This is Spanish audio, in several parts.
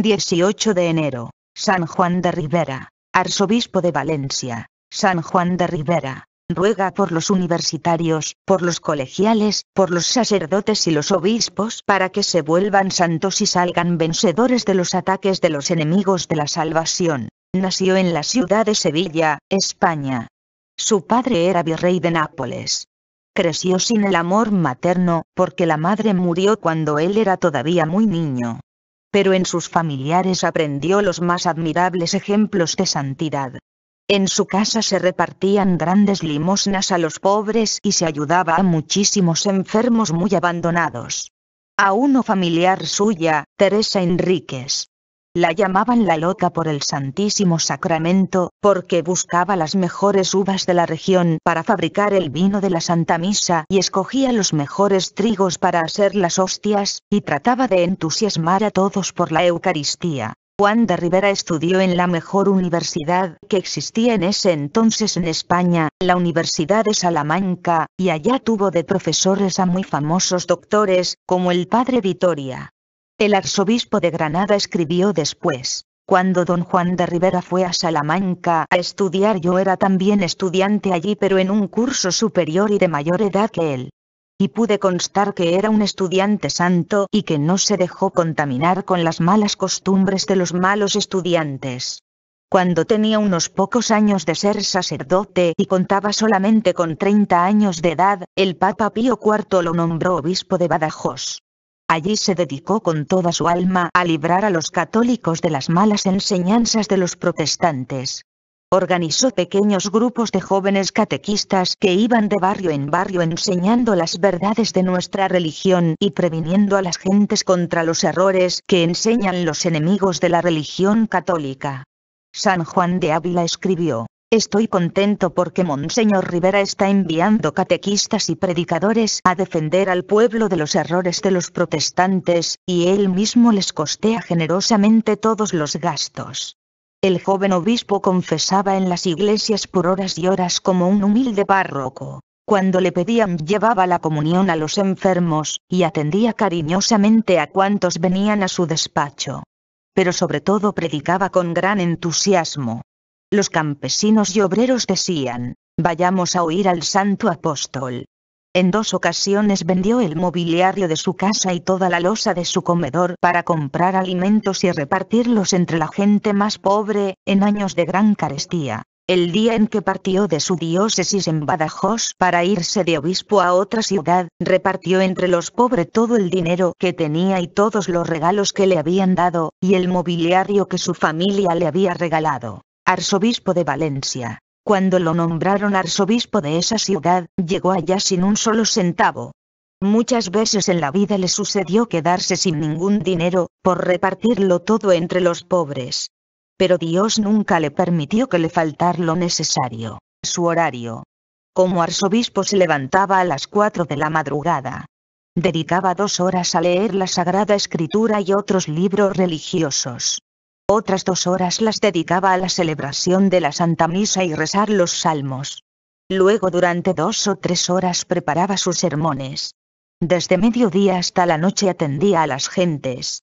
18 de enero, San Juan de Rivera, arzobispo de Valencia, San Juan de Rivera, ruega por los universitarios, por los colegiales, por los sacerdotes y los obispos para que se vuelvan santos y salgan vencedores de los ataques de los enemigos de la salvación. Nació en la ciudad de Sevilla, España. Su padre era virrey de Nápoles. Creció sin el amor materno, porque la madre murió cuando él era todavía muy niño pero en sus familiares aprendió los más admirables ejemplos de santidad. En su casa se repartían grandes limosnas a los pobres y se ayudaba a muchísimos enfermos muy abandonados. A uno familiar suya, Teresa Enríquez, la llamaban la loca por el Santísimo Sacramento, porque buscaba las mejores uvas de la región para fabricar el vino de la Santa Misa y escogía los mejores trigos para hacer las hostias, y trataba de entusiasmar a todos por la Eucaristía. Juan de Rivera estudió en la mejor universidad que existía en ese entonces en España, la Universidad de Salamanca, y allá tuvo de profesores a muy famosos doctores, como el padre Vitoria. El arzobispo de Granada escribió después, cuando don Juan de Rivera fue a Salamanca a estudiar yo era también estudiante allí pero en un curso superior y de mayor edad que él. Y pude constar que era un estudiante santo y que no se dejó contaminar con las malas costumbres de los malos estudiantes. Cuando tenía unos pocos años de ser sacerdote y contaba solamente con 30 años de edad, el Papa Pío IV lo nombró obispo de Badajoz. Allí se dedicó con toda su alma a librar a los católicos de las malas enseñanzas de los protestantes. Organizó pequeños grupos de jóvenes catequistas que iban de barrio en barrio enseñando las verdades de nuestra religión y previniendo a las gentes contra los errores que enseñan los enemigos de la religión católica. San Juan de Ávila escribió, Estoy contento porque Monseñor Rivera está enviando catequistas y predicadores a defender al pueblo de los errores de los protestantes, y él mismo les costea generosamente todos los gastos. El joven obispo confesaba en las iglesias por horas y horas como un humilde párroco. Cuando le pedían llevaba la comunión a los enfermos, y atendía cariñosamente a cuantos venían a su despacho. Pero sobre todo predicaba con gran entusiasmo, los campesinos y obreros decían, vayamos a oír al santo apóstol. En dos ocasiones vendió el mobiliario de su casa y toda la losa de su comedor para comprar alimentos y repartirlos entre la gente más pobre, en años de gran carestía. El día en que partió de su diócesis en Badajoz para irse de obispo a otra ciudad, repartió entre los pobres todo el dinero que tenía y todos los regalos que le habían dado, y el mobiliario que su familia le había regalado arzobispo de Valencia. Cuando lo nombraron arzobispo de esa ciudad, llegó allá sin un solo centavo. Muchas veces en la vida le sucedió quedarse sin ningún dinero, por repartirlo todo entre los pobres. Pero Dios nunca le permitió que le faltara lo necesario, su horario. Como arzobispo se levantaba a las cuatro de la madrugada. Dedicaba dos horas a leer la Sagrada Escritura y otros libros religiosos. Otras dos horas las dedicaba a la celebración de la Santa Misa y rezar los salmos. Luego durante dos o tres horas preparaba sus sermones. Desde mediodía hasta la noche atendía a las gentes.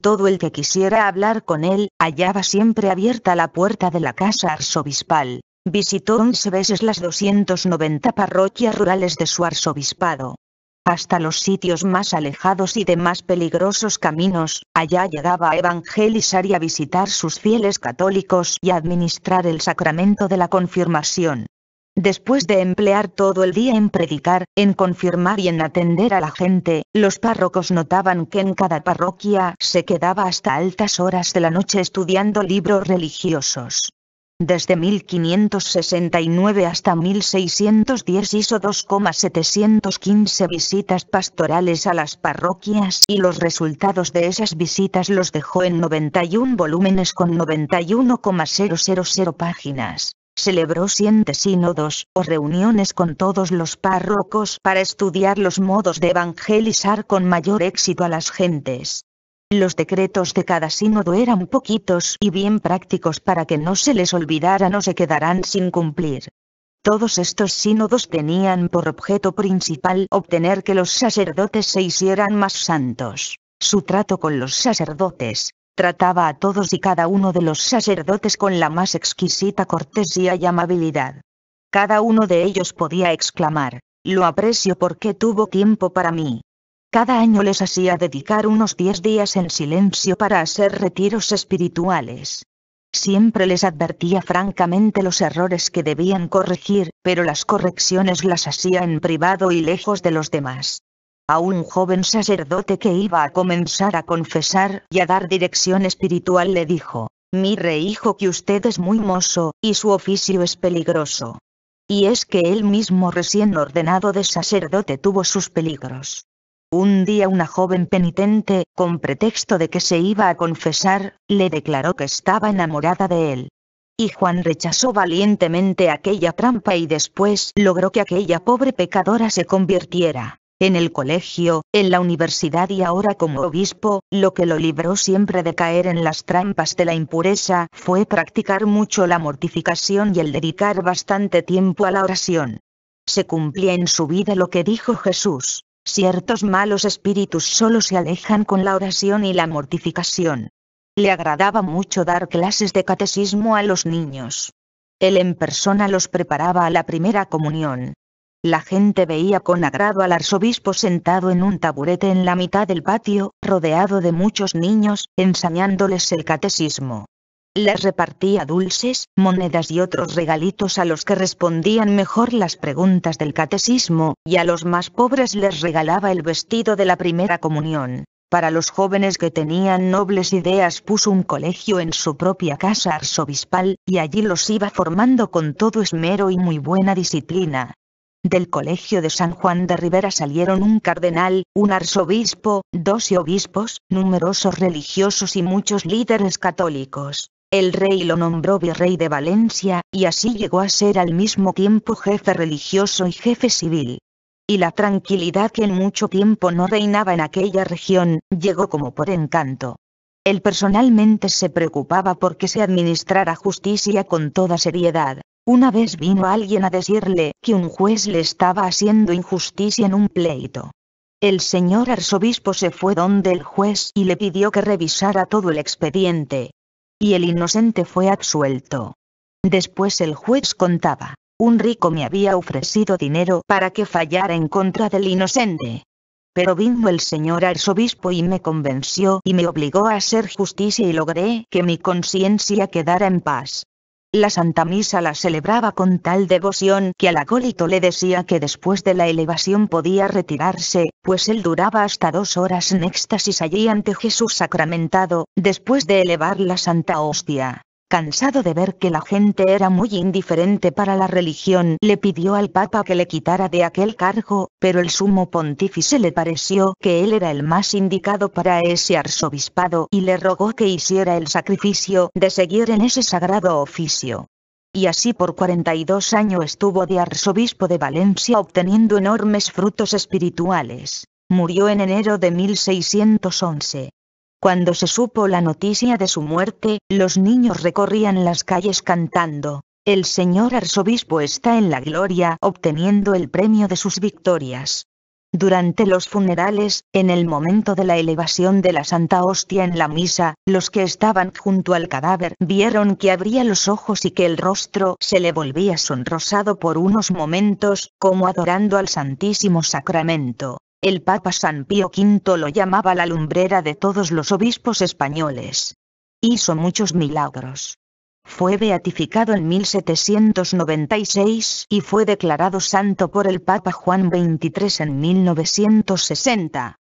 Todo el que quisiera hablar con él, hallaba siempre abierta la puerta de la casa arzobispal. Visitó once veces las 290 parroquias rurales de su arzobispado hasta los sitios más alejados y de más peligrosos caminos, allá llegaba a evangelizar y a visitar sus fieles católicos y a administrar el sacramento de la confirmación. Después de emplear todo el día en predicar, en confirmar y en atender a la gente, los párrocos notaban que en cada parroquia se quedaba hasta altas horas de la noche estudiando libros religiosos. Desde 1569 hasta 1610 hizo 2,715 visitas pastorales a las parroquias y los resultados de esas visitas los dejó en 91 volúmenes con 91,000 páginas celebró siete sínodos o reuniones con todos los párrocos para estudiar los modos de evangelizar con mayor éxito a las gentes. Los decretos de cada sínodo eran poquitos y bien prácticos para que no se les olvidara o se quedaran sin cumplir. Todos estos sínodos tenían por objeto principal obtener que los sacerdotes se hicieran más santos. Su trato con los sacerdotes, trataba a todos y cada uno de los sacerdotes con la más exquisita cortesía y amabilidad. Cada uno de ellos podía exclamar, lo aprecio porque tuvo tiempo para mí. Cada año les hacía dedicar unos 10 días en silencio para hacer retiros espirituales. Siempre les advertía francamente los errores que debían corregir, pero las correcciones las hacía en privado y lejos de los demás. A un joven sacerdote que iba a comenzar a confesar y a dar dirección espiritual le dijo, mi hijo que usted es muy mozo, y su oficio es peligroso. Y es que él mismo recién ordenado de sacerdote tuvo sus peligros. Un día una joven penitente, con pretexto de que se iba a confesar, le declaró que estaba enamorada de él. Y Juan rechazó valientemente aquella trampa y después logró que aquella pobre pecadora se convirtiera. En el colegio, en la universidad y ahora como obispo, lo que lo libró siempre de caer en las trampas de la impureza fue practicar mucho la mortificación y el dedicar bastante tiempo a la oración. Se cumplía en su vida lo que dijo Jesús, Ciertos malos espíritus solo se alejan con la oración y la mortificación. Le agradaba mucho dar clases de catecismo a los niños. Él en persona los preparaba a la primera comunión. La gente veía con agrado al arzobispo sentado en un taburete en la mitad del patio, rodeado de muchos niños, ensañándoles el catecismo. Les repartía dulces, monedas y otros regalitos a los que respondían mejor las preguntas del catecismo, y a los más pobres les regalaba el vestido de la primera comunión. Para los jóvenes que tenían nobles ideas puso un colegio en su propia casa arzobispal, y allí los iba formando con todo esmero y muy buena disciplina. Del colegio de San Juan de Rivera salieron un cardenal, un arzobispo, dos obispos, numerosos religiosos y muchos líderes católicos. El rey lo nombró virrey de Valencia, y así llegó a ser al mismo tiempo jefe religioso y jefe civil. Y la tranquilidad que en mucho tiempo no reinaba en aquella región, llegó como por encanto. Él personalmente se preocupaba por que se administrara justicia con toda seriedad. Una vez vino alguien a decirle que un juez le estaba haciendo injusticia en un pleito. El señor arzobispo se fue donde el juez y le pidió que revisara todo el expediente, y el inocente fue absuelto. Después el juez contaba, un rico me había ofrecido dinero para que fallara en contra del inocente. Pero vino el señor arzobispo y me convenció y me obligó a hacer justicia y logré que mi conciencia quedara en paz. La Santa Misa la celebraba con tal devoción que al acólito le decía que después de la elevación podía retirarse, pues él duraba hasta dos horas en éxtasis allí ante Jesús sacramentado, después de elevar la Santa Hostia cansado de ver que la gente era muy indiferente para la religión, le pidió al Papa que le quitara de aquel cargo, pero el sumo pontífice le pareció que él era el más indicado para ese arzobispado y le rogó que hiciera el sacrificio de seguir en ese sagrado oficio. Y así por 42 años estuvo de arzobispo de Valencia obteniendo enormes frutos espirituales. Murió en enero de 1611. Cuando se supo la noticia de su muerte, los niños recorrían las calles cantando. El señor arzobispo está en la gloria obteniendo el premio de sus victorias. Durante los funerales, en el momento de la elevación de la Santa Hostia en la misa, los que estaban junto al cadáver vieron que abría los ojos y que el rostro se le volvía sonrosado por unos momentos, como adorando al Santísimo Sacramento. El Papa San Pío V lo llamaba la lumbrera de todos los obispos españoles. Hizo muchos milagros. Fue beatificado en 1796 y fue declarado santo por el Papa Juan XXIII en 1960.